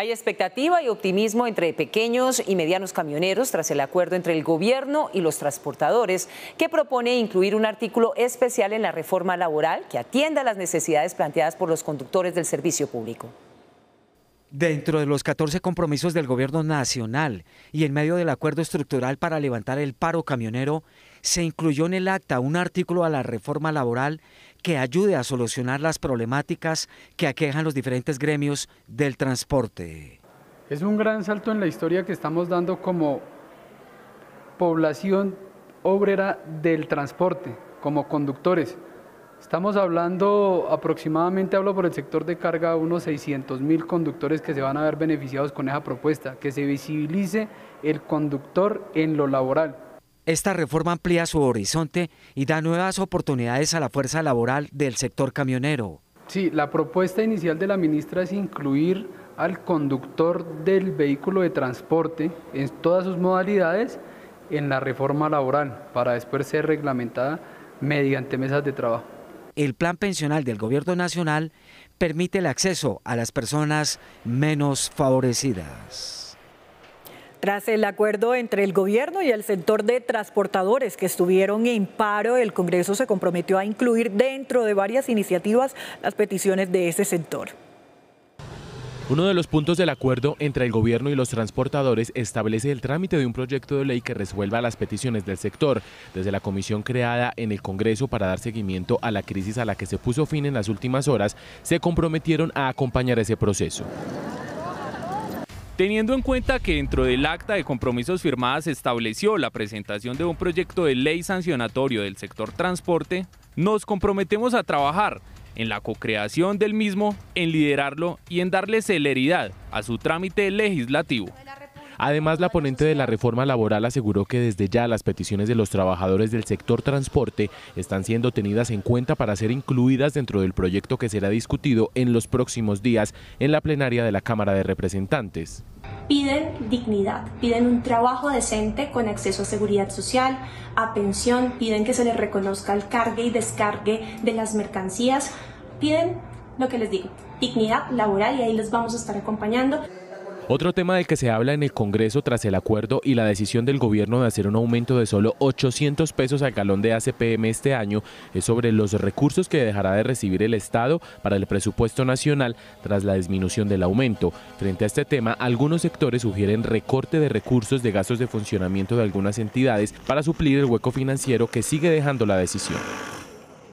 Hay expectativa y optimismo entre pequeños y medianos camioneros tras el acuerdo entre el gobierno y los transportadores que propone incluir un artículo especial en la reforma laboral que atienda las necesidades planteadas por los conductores del servicio público. Dentro de los 14 compromisos del gobierno nacional y en medio del acuerdo estructural para levantar el paro camionero, se incluyó en el acta un artículo a la reforma laboral que ayude a solucionar las problemáticas que aquejan los diferentes gremios del transporte. Es un gran salto en la historia que estamos dando como población obrera del transporte, como conductores. Estamos hablando aproximadamente, hablo por el sector de carga, unos 600 mil conductores que se van a ver beneficiados con esa propuesta, que se visibilice el conductor en lo laboral, esta reforma amplía su horizonte y da nuevas oportunidades a la fuerza laboral del sector camionero. Sí, la propuesta inicial de la ministra es incluir al conductor del vehículo de transporte en todas sus modalidades en la reforma laboral para después ser reglamentada mediante mesas de trabajo. El plan pensional del gobierno nacional permite el acceso a las personas menos favorecidas. Tras el acuerdo entre el gobierno y el sector de transportadores que estuvieron en paro, el Congreso se comprometió a incluir dentro de varias iniciativas las peticiones de ese sector. Uno de los puntos del acuerdo entre el gobierno y los transportadores establece el trámite de un proyecto de ley que resuelva las peticiones del sector. Desde la comisión creada en el Congreso para dar seguimiento a la crisis a la que se puso fin en las últimas horas, se comprometieron a acompañar ese proceso. Teniendo en cuenta que dentro del acta de compromisos firmadas se estableció la presentación de un proyecto de ley sancionatorio del sector transporte, nos comprometemos a trabajar en la cocreación del mismo, en liderarlo y en darle celeridad a su trámite legislativo. Además, la ponente de la reforma laboral aseguró que desde ya las peticiones de los trabajadores del sector transporte están siendo tenidas en cuenta para ser incluidas dentro del proyecto que será discutido en los próximos días en la plenaria de la Cámara de Representantes piden dignidad, piden un trabajo decente con acceso a seguridad social, a pensión, piden que se les reconozca el cargue y descargue de las mercancías, piden lo que les digo, dignidad laboral y ahí los vamos a estar acompañando. Otro tema del que se habla en el Congreso tras el acuerdo y la decisión del gobierno de hacer un aumento de solo 800 pesos al galón de ACPM este año es sobre los recursos que dejará de recibir el Estado para el presupuesto nacional tras la disminución del aumento. Frente a este tema, algunos sectores sugieren recorte de recursos de gastos de funcionamiento de algunas entidades para suplir el hueco financiero que sigue dejando la decisión.